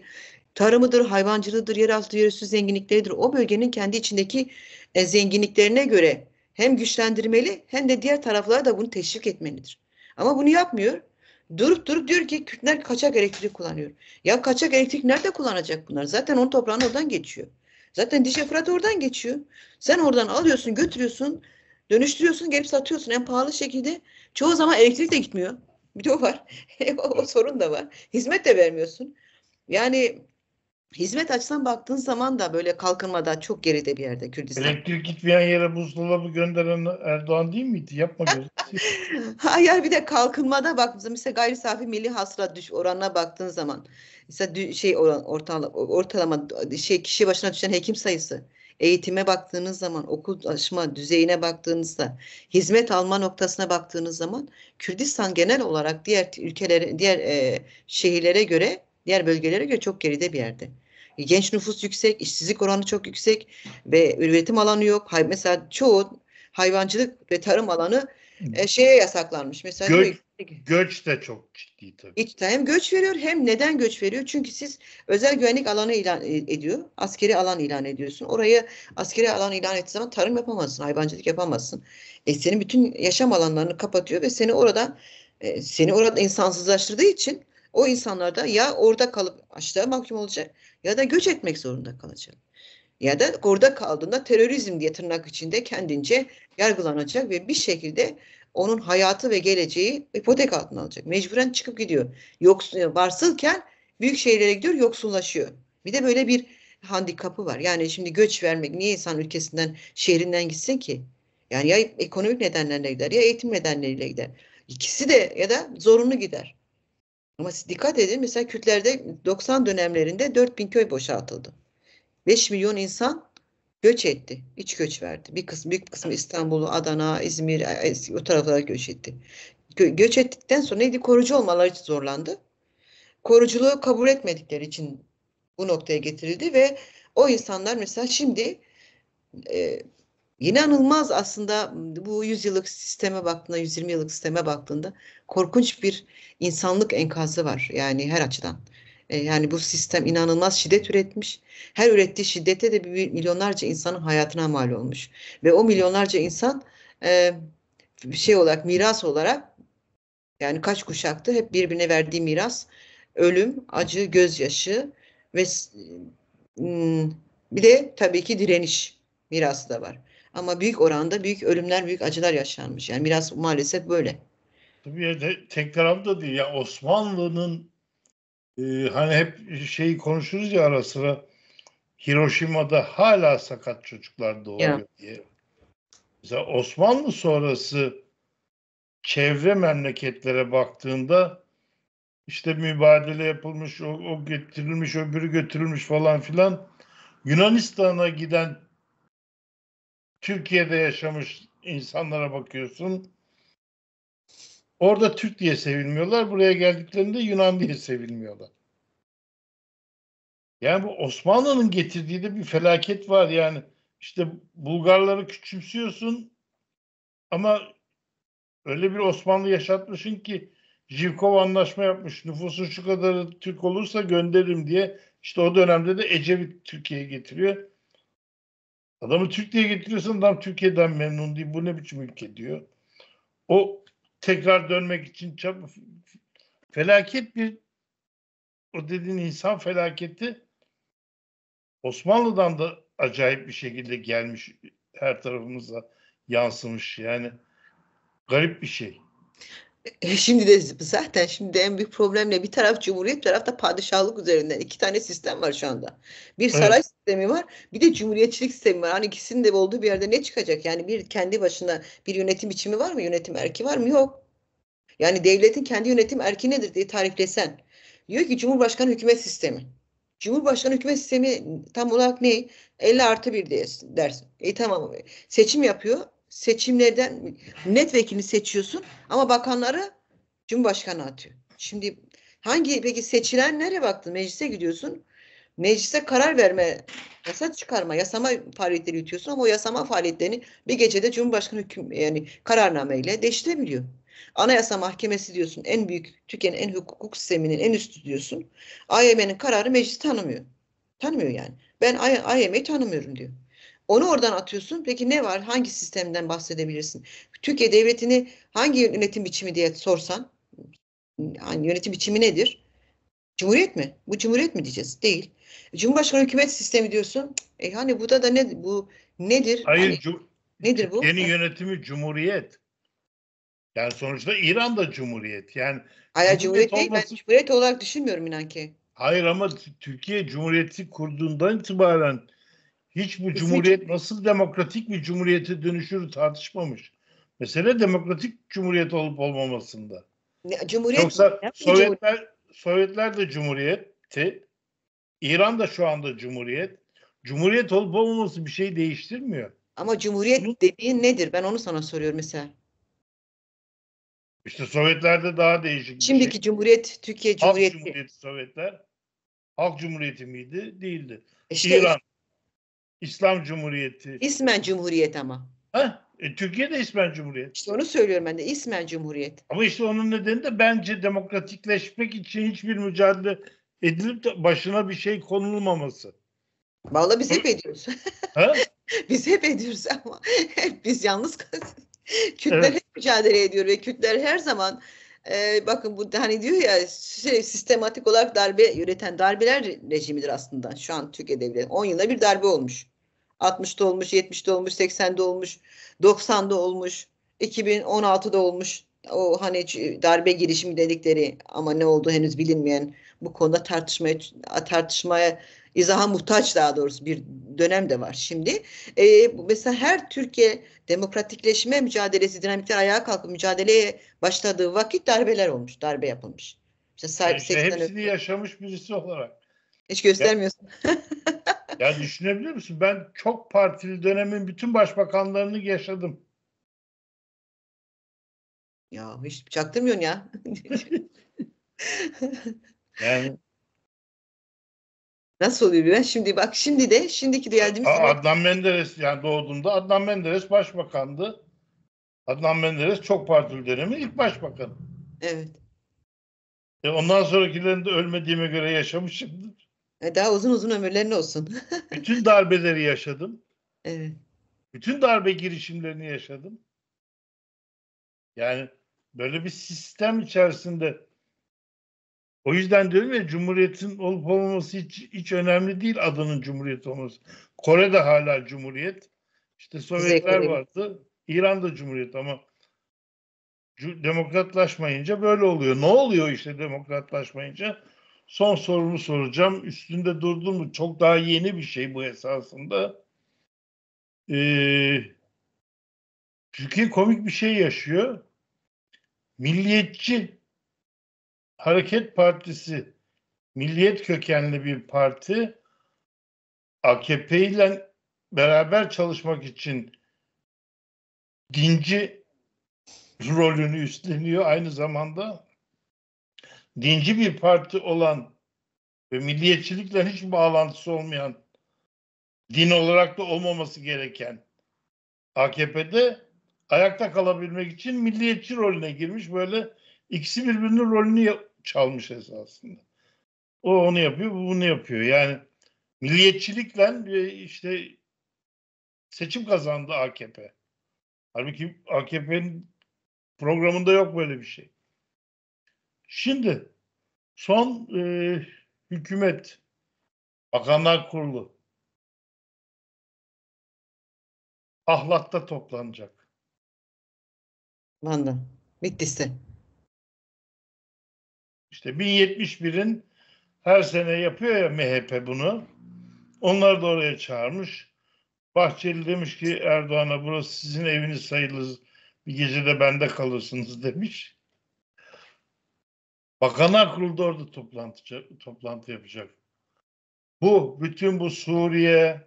tarımıdır, hayvancılığıdır, yeraltı yörüsü zenginlikleridir. O bölgenin kendi içindeki e, zenginliklerine göre hem güçlendirmeli hem de diğer taraflara da bunu teşvik etmelidir. Ama bunu yapmıyor. Durup durup diyor ki Kürtler kaçak elektrik kullanıyor. Ya kaçak elektrik nerede kullanacak bunlar? Zaten onun toprağını oradan geçiyor. Zaten Dişe Fırat oradan geçiyor. Sen oradan alıyorsun, götürüyorsun, dönüştürüyorsun, gelip satıyorsun en pahalı şekilde. Çoğu zaman elektrik de gitmiyor. Bir de o var. *laughs* o, o sorun da var. Hizmet de vermiyorsun. Yani hizmet açısından baktığın zaman da böyle kalkınmada çok geride bir yerde Kürdistan.
Elektrik gitmeyen yere buzdolabı gönderen Erdoğan değil miydi? Yapma şey.
*laughs* Hayır bir de kalkınmada bak mesela gayri safi milli hasıla düş oranına baktığın zaman mesela şey oran ortalama, ortalama şey kişi başına düşen hekim sayısı eğitime baktığınız zaman, okullaşma düzeyine baktığınızda, hizmet alma noktasına baktığınız zaman Kürdistan genel olarak diğer ülkelere, diğer e, şehirlere göre, diğer bölgelere göre çok geride bir yerde. Genç nüfus yüksek, işsizlik oranı çok yüksek ve üretim alanı yok. Hay mesela çoğu hayvancılık ve tarım alanı e, şeye yasaklanmış. Mesela Göl,
Göç de çok ciddi
tabii. hem göç veriyor hem neden göç veriyor? Çünkü siz özel güvenlik alanı ilan e, ediyor. Askeri alan ilan ediyorsun. Orayı askeri alan ilan ettiği zaman tarım yapamazsın, hayvancılık yapamazsın. E, senin bütün yaşam alanlarını kapatıyor ve seni orada e, seni orada insansızlaştırdığı için o insanlar da ya orada kalıp açlığa mahkum olacak ya da göç etmek zorunda kalacak. Ya da orada kaldığında terörizm diye tırnak içinde kendince yargılanacak ve bir şekilde onun hayatı ve geleceği ipotek altına alacak. Mecburen çıkıp gidiyor. yoksun e, varsılken büyük şehirlere gidiyor, yoksullaşıyor. Bir de böyle bir handikapı var. Yani şimdi göç vermek niye insan ülkesinden, şehrinden gitsin ki? Yani ya ekonomik nedenlerle gider ya eğitim nedenleriyle gider. İkisi de ya da zorunlu gider. Ama dikkat edin mesela Kürtlerde 90 dönemlerinde 4000 köy boşaltıldı. 5 milyon insan göç etti. iç göç verdi. Bir kısmı büyük bir kısmı İstanbul'u, Adana, İzmir e, e, o taraflara göç etti. Gö- göç ettikten sonra neydi? Korucu olmaları için zorlandı. Koruculuğu kabul etmedikleri için bu noktaya getirildi ve o insanlar mesela şimdi e, inanılmaz aslında bu 100 yıllık sisteme baktığında 120 yıllık sisteme baktığında korkunç bir insanlık enkazı var yani her açıdan. E, yani bu sistem inanılmaz şiddet üretmiş. Her ürettiği şiddete de bir milyonlarca insanın hayatına mal olmuş. Ve o milyonlarca insan e, şey olarak miras olarak yani kaç kuşaktı hep birbirine verdiği miras ölüm, acı, gözyaşı ve bir de tabii ki direniş mirası da var. Ama büyük oranda büyük ölümler, büyük acılar yaşanmış. Yani biraz maalesef böyle.
Bir yerde tek tarafta değil. ya Osmanlı'nın e, hani hep şeyi konuşuruz ya ara sıra Hiroşima'da hala sakat çocuklar doğuyor ya. diye. Mesela Osmanlı sonrası çevre memleketlere baktığında işte mübadele yapılmış, o, o getirilmiş, öbürü götürülmüş falan filan Yunanistan'a giden Türkiye'de yaşamış insanlara bakıyorsun. Orada Türk diye sevilmiyorlar. Buraya geldiklerinde Yunan diye sevilmiyorlar. Yani bu Osmanlı'nın getirdiği de bir felaket var. Yani işte Bulgarları küçümsüyorsun ama öyle bir Osmanlı yaşatmışın ki Jivkov anlaşma yapmış. Nüfusun şu kadar Türk olursa gönderirim diye. İşte o dönemde de Ecevit Türkiye'ye getiriyor. Adamı Türkiye'ye getiriyorsan adam Türkiye'den memnun değil. Bu ne biçim ülke diyor. O tekrar dönmek için çab- felaket bir o dediğin insan felaketi Osmanlı'dan da acayip bir şekilde gelmiş her tarafımıza yansımış yani garip bir şey.
E, şimdi de zaten şimdi de en büyük problemle bir taraf cumhuriyet bir taraf da padişahlık üzerinden iki tane sistem var şu anda. Bir saray evet. sistemi var bir de cumhuriyetçilik sistemi var. Hani ikisinin de olduğu bir yerde ne çıkacak? Yani bir kendi başına bir yönetim biçimi var mı? Yönetim erki var mı? Yok. Yani devletin kendi yönetim erki nedir diye tariflesen. Diyor ki Cumhurbaşkanı hükümet sistemi. Cumhurbaşkanı hükümet sistemi tam olarak ne? 50 artı 1 diye ders. E tamam. Seçim yapıyor seçimlerden net milletvekili seçiyorsun ama bakanları Cumhurbaşkanı atıyor. Şimdi hangi peki seçilen nereye baktın? Meclise gidiyorsun. Meclise karar verme, yasa çıkarma, yasama faaliyetleri yürütüyorsun ama o yasama faaliyetlerini bir gecede Cumhurbaşkanı hüküm, yani kararnameyle değiştirebiliyor. Anayasa Mahkemesi diyorsun en büyük Türkiye'nin en hukuk sisteminin en üstü diyorsun. AYM'nin kararı meclis tanımıyor. Tanımıyor yani. Ben AYM'yi tanımıyorum diyor. Onu oradan atıyorsun. Peki ne var? Hangi sistemden bahsedebilirsin? Türkiye devletini hangi yönetim biçimi diye sorsan, yani yönetim biçimi nedir? Cumhuriyet mi? Bu cumhuriyet mi diyeceğiz? Değil. Cumhurbaşkanı hükümet sistemi diyorsun. E hani bu da da ne bu nedir? Hayır. Hani,
cum- nedir bu? Yeni hani yönetimi cumhuriyet. Yani sonuçta İran da cumhuriyet. Yani Hayır cumhuriyet, cumhuriyet
olması... değil. Ben cumhuriyet olarak düşünmüyorum inan ki.
Hayır ama Türkiye Cumhuriyeti kurduğundan itibaren hiç bu e, cumhuriyet nasıl demokratik bir cumhuriyete dönüşür tartışmamış. Mesele demokratik cumhuriyet olup olmamasında.
Cumhuriyet Yoksa Sovyetler
cumhuriyet? Sovyetler de cumhuriyetti. İran da şu anda cumhuriyet. Cumhuriyet olup olmaması bir şey değiştirmiyor. Ama cumhuriyet Bunun, dediğin
nedir? Ben onu sana soruyorum mesela.
İşte Sovyetlerde daha değişik. Şimdiki şey. cumhuriyet Türkiye Cumhuriyeti. Halk Cumhuriyeti Sovyetler. Halk Cumhuriyeti miydi? Değildi. E işte İran İslam Cumhuriyeti.
İsmen Cumhuriyet
ama. Ha? E, Türkiye de İsmen Cumhuriyet. İşte onu söylüyorum ben de İsmen Cumhuriyet. Ama işte onun nedeni de bence demokratikleşmek için hiçbir mücadele edilip de başına bir şey konulmaması. Vallahi biz hep ediyoruz. *laughs* Ha? *laughs* biz hep ediyoruz ama hep biz
yalnız *laughs* Kürtler evet. hep mücadele ediyor ve Kürtler her zaman e, bakın bu hani diyor ya şey, sistematik olarak darbe yüreten darbeler rejimidir aslında şu an Türkiye devleti. 10 yılda bir darbe olmuş. 60'da olmuş, 70'de olmuş, 80'de olmuş, 90'da olmuş, 2016'da olmuş. O hani darbe girişimi dedikleri ama ne oldu henüz bilinmeyen bu konuda tartışmaya tartışmaya izaha muhtaç daha doğrusu bir dönem de var şimdi. E, mesela her Türkiye demokratikleşme mücadelesi dinamikler ayağa kalkıp mücadeleye başladığı vakit darbeler olmuş, darbe
yapılmış. E, işte, işte hepsini ötürü. yaşamış birisi olarak. Hiç göstermiyorsun. Ya düşünebilir misin? Ben çok partili dönemin bütün başbakanlarını yaşadım. Ya
hiç çaktırmıyorsun ya. *laughs* yani Nasıl oluyor ben şimdi bak
şimdi de şimdiki de geldiğimiz Aa, Adnan Menderes yani doğduğumda Adnan Menderes başbakandı. Adnan Menderes çok partili dönemi ilk başbakan. Evet. E ondan sonrakilerin de ölmediğime göre yaşamışımdır. E, daha uzun uzun ömürlerin olsun. *laughs* Bütün darbeleri yaşadım. Evet. Bütün darbe girişimlerini yaşadım. Yani böyle bir sistem içerisinde o yüzden diyorum ya Cumhuriyet'in olup olmaması hiç, hiç önemli değil adının Cumhuriyet olması. Kore de hala Cumhuriyet. İşte Sovyetler vardı. İran da Cumhuriyet ama demokratlaşmayınca böyle oluyor. Ne oluyor işte demokratlaşmayınca? son sorumu soracağım. Üstünde durdu mu? Çok daha yeni bir şey bu esasında. Ee, Türkiye komik bir şey yaşıyor. Milliyetçi Hareket Partisi milliyet kökenli bir parti AKP ile beraber çalışmak için dinci rolünü üstleniyor aynı zamanda dinci bir parti olan ve milliyetçilikle hiç bağlantısı olmayan din olarak da olmaması gereken AKP'de ayakta kalabilmek için milliyetçi rolüne girmiş böyle ikisi birbirinin rolünü çalmış esasında. O onu yapıyor, bu bunu yapıyor. Yani milliyetçilikle e, işte seçim kazandı AKP. Halbuki AKP'nin programında yok böyle bir şey. Şimdi son e, hükümet Bakanlar Kurulu Ahlat'ta toplanacak.
Manda. Bitlis'te.
İşte 1071'in her sene yapıyor ya MHP bunu. Onları da oraya çağırmış. Bahçeli demiş ki Erdoğan'a burası sizin eviniz sayılır. Bir gece de bende kalırsınız *laughs* demiş. Bakanlar Kurulu orada toplantı, toplantı yapacak. Bu, bütün bu Suriye,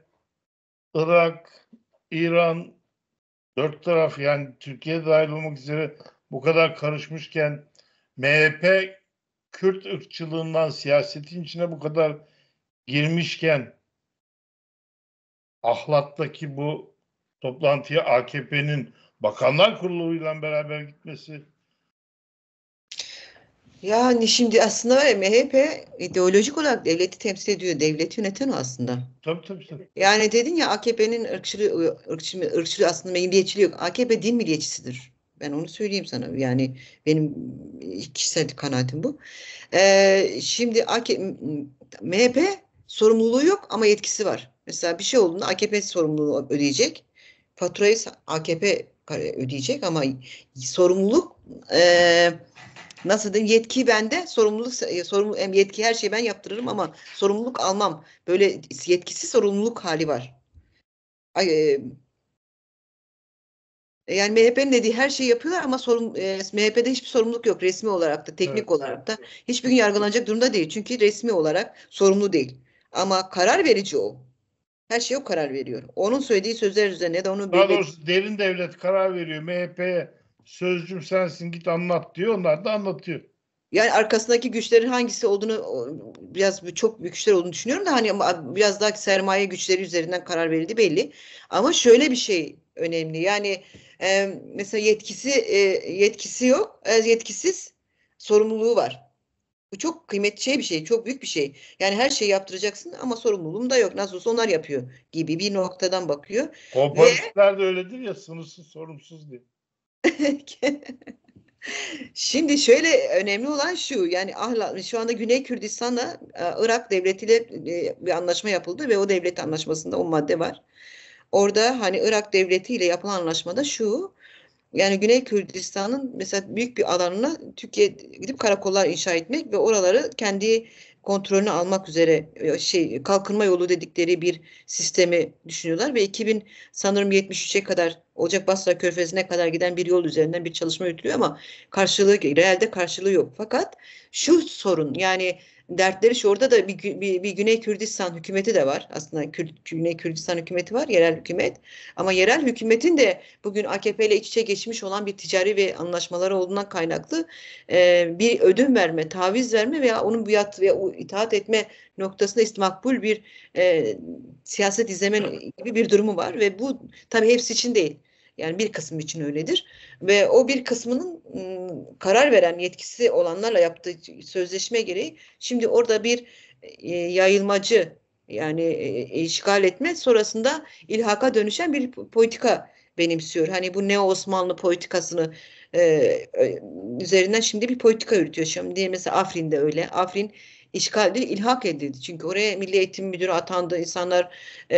Irak, İran, dört taraf yani Türkiye dahil olmak üzere bu kadar karışmışken MHP Kürt ırkçılığından siyasetin içine bu kadar girmişken ahlattaki bu toplantıya AKP'nin Bakanlar Kurulu'yla beraber gitmesi
yani şimdi aslında MHP ideolojik olarak devleti temsil ediyor. Devleti yöneten o aslında.
Tabii tabii. tabii.
Yani dedin ya AKP'nin ırkçılığı, ırkçılığı, ırkçılığı aslında milliyetçiliği yok. AKP din milliyetçisidir. Ben onu söyleyeyim sana. Yani benim kişisel kanaatim bu. Ee, şimdi AK, MHP sorumluluğu yok ama yetkisi var. Mesela bir şey olduğunda AKP sorumluluğu ödeyecek. Faturayı AKP ödeyecek ama sorumluluk eee nasıl diyeyim yetki bende sorumluluk e, sorum, yetki her şeyi ben yaptırırım ama sorumluluk almam. Böyle yetkisi sorumluluk hali var. Ay, e, e yani MHP'nin dediği her şeyi yapıyorlar ama sorun, e, MHP'de hiçbir sorumluluk yok resmi olarak da teknik evet. olarak da. Hiçbir gün yargılanacak durumda değil. Çünkü resmi olarak sorumlu değil. Ama karar verici o. Her şeye o karar veriyor. Onun söylediği sözler üzerine de onu... Daha belli... doğrusu
derin devlet karar veriyor. MHP'ye sözcüm sensin git anlat diyor. Onlar da anlatıyor. Yani
arkasındaki güçlerin hangisi olduğunu biraz çok büyük güçler olduğunu düşünüyorum da hani biraz daha sermaye güçleri üzerinden karar verildi belli. Ama şöyle bir şey önemli. Yani e, mesela yetkisi e, yetkisi yok, e, yetkisiz sorumluluğu var. Bu çok kıymetli şey bir şey, çok büyük bir şey. Yani her şeyi yaptıracaksın ama sorumluluğum da yok. Nasıl olsa onlar yapıyor gibi bir noktadan bakıyor.
Komponistler Ve, de
öyledir ya sınırsız
sorumsuz diye. *laughs*
Şimdi şöyle önemli olan şu yani ahla, şu anda Güney Kürdistan'la e, Irak devletiyle e, bir anlaşma yapıldı ve o devlet anlaşmasında o madde var. Orada hani Irak devletiyle yapılan anlaşmada şu yani Güney Kürdistan'ın mesela büyük bir alanına Türkiye gidip karakollar inşa etmek ve oraları kendi kontrolünü almak üzere e, şey kalkınma yolu dedikleri bir sistemi düşünüyorlar ve 2000 sanırım 73'e kadar Ocak Basra Körfezi'ne kadar giden bir yol üzerinden bir çalışma yürütülüyor ama karşılığı realde karşılığı yok. Fakat şu sorun yani dertleri şu orada da bir, bir, bir Güney Kürdistan hükümeti de var. Aslında Kür, Güney Kürdistan hükümeti var, yerel hükümet. Ama yerel hükümetin de bugün AKP ile iç içe geçmiş olan bir ticari ve anlaşmaları olduğundan kaynaklı e, bir ödün verme, taviz verme veya onun bu yat veya itaat etme noktasında istimakbul bir e, siyaset izleme gibi bir durumu var ve bu tabii hepsi için değil. Yani bir kısım için öyledir. Ve o bir kısmının karar veren yetkisi olanlarla yaptığı sözleşme gereği şimdi orada bir e, yayılmacı yani e, işgal etme sonrasında ilhaka dönüşen bir politika benimsiyor. Hani bu ne Osmanlı politikasını e, üzerinden şimdi bir politika yürütüyor. Şimdi mesela Afrin'de öyle. Afrin işgal ilhak edildi. Çünkü oraya Milli Eğitim Müdürü atandı. insanlar e,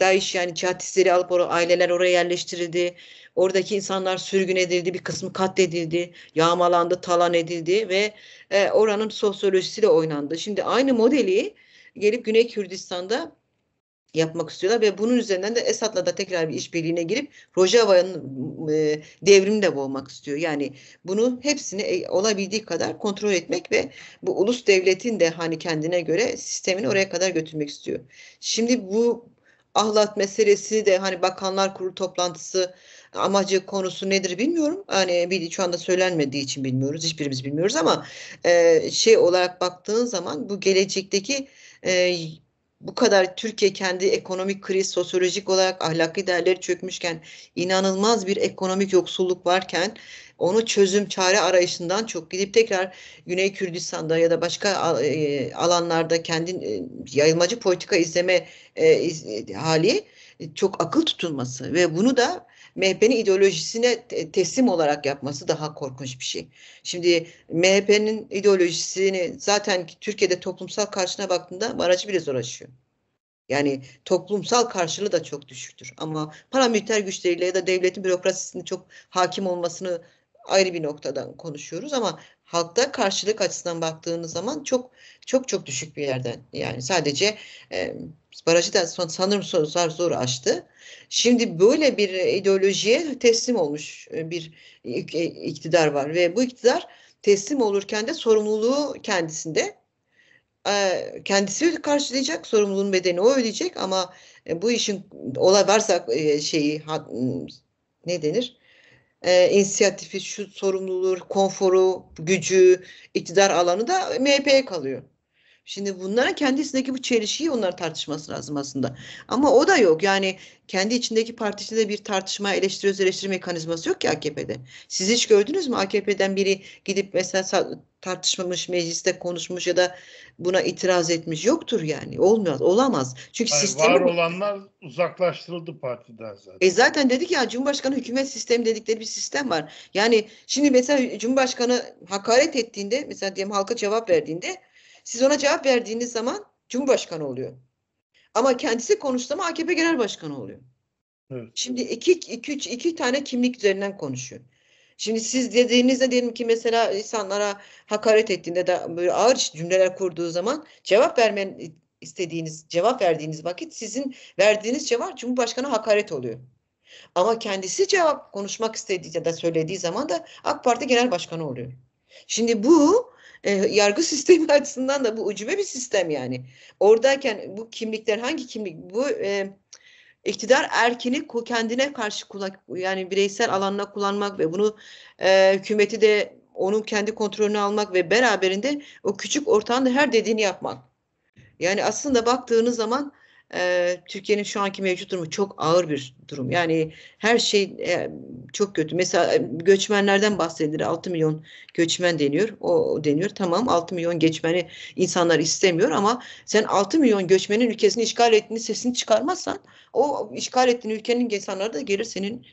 DAEŞ yani cihatistleri alıp or aileler oraya yerleştirildi. Oradaki insanlar sürgün edildi, bir kısmı katledildi, yağmalandı, talan edildi ve e, oranın sosyolojisiyle oynandı. Şimdi aynı modeli gelip Güney Kürdistan'da yapmak istiyorlar ve bunun üzerinden de Esad'la da tekrar bir işbirliğine girip Rojava'nın e, devrimini de boğmak istiyor. Yani bunu hepsini e, olabildiği kadar kontrol etmek ve bu ulus devletin de hani kendine göre sistemini oraya kadar götürmek istiyor. Şimdi bu ahlat meselesi de hani bakanlar kurulu toplantısı amacı konusu nedir bilmiyorum. Hani bir şu anda söylenmediği için bilmiyoruz. Hiçbirimiz bilmiyoruz ama e, şey olarak baktığın zaman bu gelecekteki e, bu kadar Türkiye kendi ekonomik kriz, sosyolojik olarak ahlaki değerleri çökmüşken, inanılmaz bir ekonomik yoksulluk varken onu çözüm, çare arayışından çok gidip tekrar Güney Kürdistan'da ya da başka e, alanlarda kendi e, yayılmacı politika izleme e, hali çok akıl tutulması ve bunu da MHP'nin ideolojisine teslim olarak yapması daha korkunç bir şey. Şimdi MHP'nin ideolojisini zaten Türkiye'de toplumsal karşına baktığında barajı bile zor aşıyor. Yani toplumsal karşılığı da çok düşüktür. Ama paramiliter güçleriyle ya da devletin bürokrasisinin çok hakim olmasını ayrı bir noktadan konuşuyoruz ama halkta karşılık açısından baktığınız zaman çok çok çok düşük bir yerden yani sadece e, barajı da son, sanırım zor, zor, zor açtı. Şimdi böyle bir ideolojiye teslim olmuş e, bir e, iktidar var ve bu iktidar teslim olurken de sorumluluğu kendisinde e, kendisi karşılayacak sorumluluğun bedeni o ödeyecek ama bu işin olay varsa şeyi hmm, ne denir e, inisiyatifi, şu sorumluluğu, konforu, gücü, iktidar alanı da MHP'ye kalıyor. Şimdi bunların kendisindeki bu çelişkiyi onlar tartışması lazım aslında. Ama o da yok. Yani kendi içindeki parti içinde bir tartışma, eleştiriyoruz eleştiri mekanizması yok ki AKP'de. Siz hiç gördünüz mü AKP'den biri gidip mesela tartışmamış, mecliste konuşmuş ya da buna itiraz etmiş yoktur yani. Olmaz, olamaz.
Çünkü yani sistemi... Var olanlar uzaklaştırıldı partiden zaten. E
zaten dedik ya Cumhurbaşkanı hükümet sistemi dedikleri bir sistem var. Yani şimdi mesela Cumhurbaşkanı hakaret ettiğinde mesela diyelim halka cevap verdiğinde siz ona cevap verdiğiniz zaman Cumhurbaşkanı oluyor. Ama kendisi konuştu ama AKP Genel Başkanı oluyor. Evet. Şimdi iki, iki, üç, iki tane kimlik üzerinden konuşuyor. Şimdi siz dediğinizde diyelim ki mesela insanlara hakaret ettiğinde de böyle ağır cümleler kurduğu zaman cevap vermen istediğiniz, cevap verdiğiniz vakit sizin verdiğiniz cevap Cumhurbaşkanı hakaret oluyor. Ama kendisi cevap konuşmak istediği ya da söylediği zaman da AK Parti Genel Başkanı oluyor. Şimdi bu e, yargı *laughs* sistemi açısından da bu ucube bir sistem yani. Oradayken bu kimlikler hangi kimlik bu e, iktidar erkini kendine karşı kulak yani bireysel alanına kullanmak ve bunu e, hükümeti de onun kendi kontrolünü almak ve beraberinde o küçük ortağın da her dediğini yapmak. Yani aslında baktığınız zaman e, Türkiye'nin şu anki mevcut durumu çok ağır bir durum. Yani her şey e, çok kötü. Mesela e, göçmenlerden bahsedilir. 6 milyon göçmen deniyor. O deniyor. Tamam 6 milyon göçmeni insanlar istemiyor ama sen 6 milyon göçmenin ülkesini işgal ettiğini sesini çıkarmazsan o işgal ettiğin ülkenin insanları da gelir senin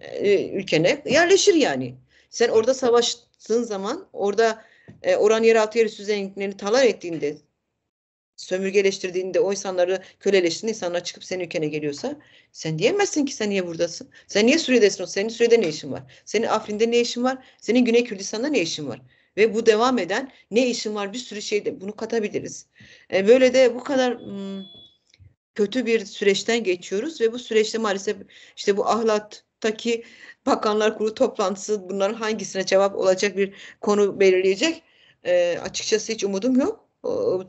e, ülkene yerleşir yani. Sen orada savaştığın zaman orada e, oran yeraltı yeri zenginlerini talan ettiğinde sömürgeleştirdiğinde o insanları köleleştirdiğinde insanlar çıkıp senin ülkene geliyorsa sen diyemezsin ki sen niye buradasın? Sen niye Suriye'desin? Senin Suriye'de ne işin var? Senin Afrin'de ne işin var? Senin Güney Kürdistan'da ne işin var? Ve bu devam eden ne işin var bir sürü şeyde bunu katabiliriz. E, böyle de bu kadar hmm, kötü bir süreçten geçiyoruz ve bu süreçte maalesef işte bu ahlattaki bakanlar kurulu toplantısı bunların hangisine cevap olacak bir konu belirleyecek. E, açıkçası hiç umudum yok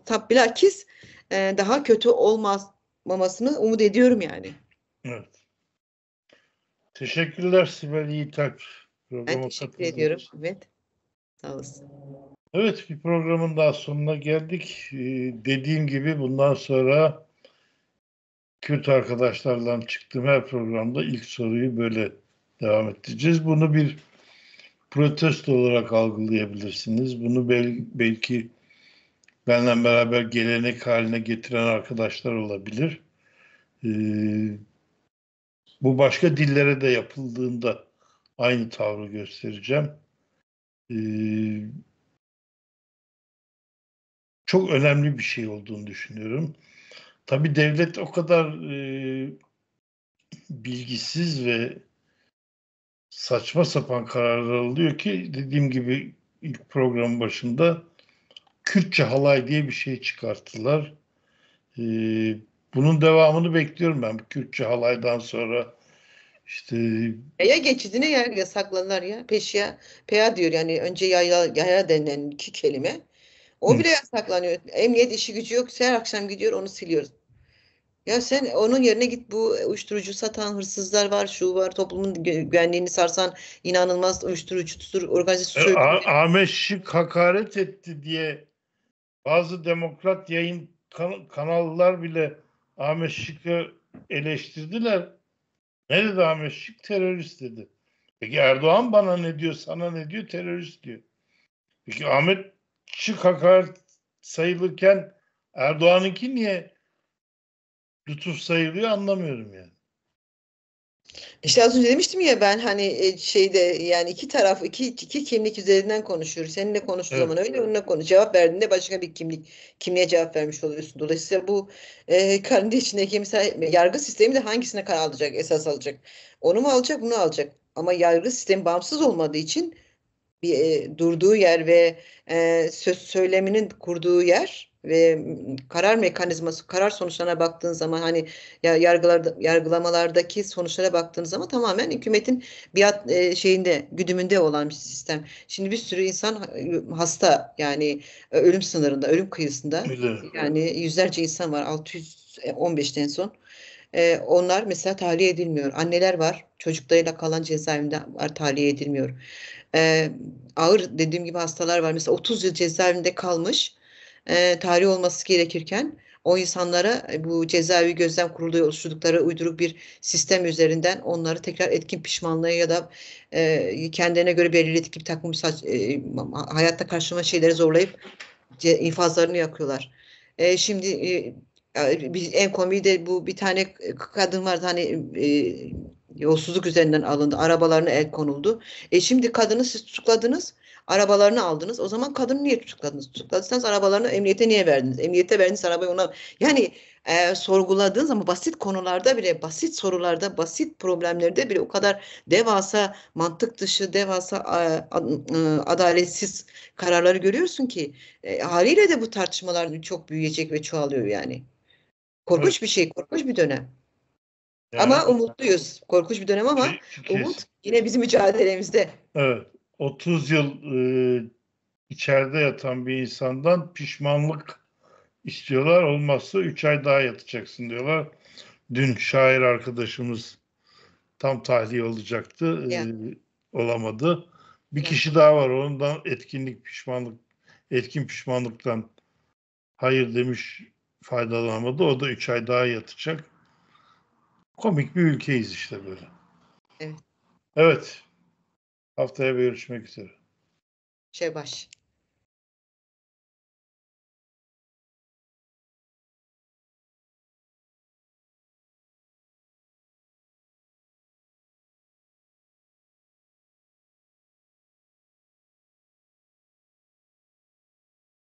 tab bilakis e, daha kötü olmamasını umut ediyorum yani.
Evet. Teşekkürler Sibel Yiğitak. Ben teşekkür ediyorum. Evet. Sağ olasın. Evet bir programın daha sonuna geldik. Ee, dediğim gibi bundan sonra Kürt arkadaşlarla çıktığım her programda ilk soruyu böyle devam edeceğiz. Bunu bir protesto olarak algılayabilirsiniz. Bunu bel belki benle beraber gelenek haline getiren arkadaşlar olabilir. E, bu başka dillere de yapıldığında aynı tavrı göstereceğim. E, çok önemli bir şey olduğunu düşünüyorum. Tabi devlet o kadar e, bilgisiz ve saçma sapan kararlar alıyor ki dediğim gibi ilk program başında Kürtçe halay diye bir şey çıkarttılar. E, bunun devamını bekliyorum ben Kürtçe halaydan sonra. İşte
yaya geçidine yer yasaklanlar ya. Peşya, peya diyor yani önce yaya, yaya denilen iki kelime. O Hı. bile yasaklanıyor. Emniyet işi gücü yok. Her akşam gidiyor onu siliyoruz. Ya sen onun yerine git bu uyuşturucu satan hırsızlar var, şu var, toplumun güvenliğini sarsan inanılmaz uyuşturucudur, organize suçu. E,
Ahmet Şık hakaret etti diye bazı demokrat yayın kan- kanallar bile Ahmet Şık'ı eleştirdiler. Ne dedi Ahmet Şık? Terörist dedi. Peki Erdoğan bana ne diyor, sana ne diyor? Terörist diyor. Peki Ahmet Şık hakaret sayılırken Erdoğan'ınki niye lütuf sayılıyor anlamıyorum yani.
İşte az önce demiştim ya ben hani e, şeyde yani iki taraf iki, iki kimlik üzerinden konuşuyor. Seninle konuştuğu evet. zaman öyle onunla konuş. Cevap verdiğinde başka bir kimlik kimliğe cevap vermiş oluyorsun. Dolayısıyla bu e, kendi içindeki mesela yargı sistemi de hangisine karar alacak, esas alacak? Onu mu alacak, bunu alacak? Ama yargı sistemi bağımsız olmadığı için bir e, durduğu yer ve e, söz söyleminin kurduğu yer ve karar mekanizması, karar sonuçlarına baktığın zaman hani yargılar yargılamalardaki sonuçlara baktığın zaman tamamen hükümetin biat e, şeyinde güdümünde olan bir sistem. Şimdi bir sürü insan hasta yani e, ölüm sınırında, ölüm kıyısında. Öyle. Yani yüzlerce insan var. 615'ten e, son. E, onlar mesela tahliye edilmiyor. Anneler var. Çocuklarıyla kalan cezaevinde var tahliye edilmiyor. E, ağır dediğim gibi hastalar var. Mesela 30 yıl cezaevinde kalmış e, tarih olması gerekirken o insanlara e, bu cezaevi gözlem kurulu oluşturdukları uyduruk bir sistem üzerinden onları tekrar etkin pişmanlığı ya da e, kendilerine göre belirledik bir takım saç, e, hayatta karşılama şeyleri zorlayıp ce, infazlarını yakıyorlar. E, şimdi e, biz en komiği de bu bir tane kadın vardı hani e, yolsuzluk üzerinden alındı. Arabalarına el konuldu. E şimdi kadını siz tutukladınız. Arabalarını aldınız. O zaman kadını niye tutukladınız? Tutukladıysanız arabalarını emniyete niye verdiniz? Emniyete verdiniz arabayı ona. Yani e, sorguladığınız ama basit konularda bile, basit sorularda, basit problemlerde bile o kadar devasa mantık dışı, devasa e, adaletsiz kararları görüyorsun ki e, haliyle de bu tartışmalar çok büyüyecek ve çoğalıyor yani. Korkunç evet. bir şey, korkunç bir dönem. Yani, ama umutluyuz. Korkunç bir dönem ama kesin. umut yine bizim mücadelemizde.
Evet. 30 yıl e, içeride yatan bir insandan pişmanlık istiyorlar. Olmazsa 3 ay daha yatacaksın diyorlar. Dün şair arkadaşımız tam tahliye olacaktı. E, yeah. olamadı. Bir yeah. kişi daha var. Ondan etkinlik pişmanlık etkin pişmanlıktan hayır demiş faydalanamadı. O da 3 ay daha yatacak. Komik bir ülkeyiz işte böyle. Evet. Evet. Haftaya görüşmek üzere. Şebaş.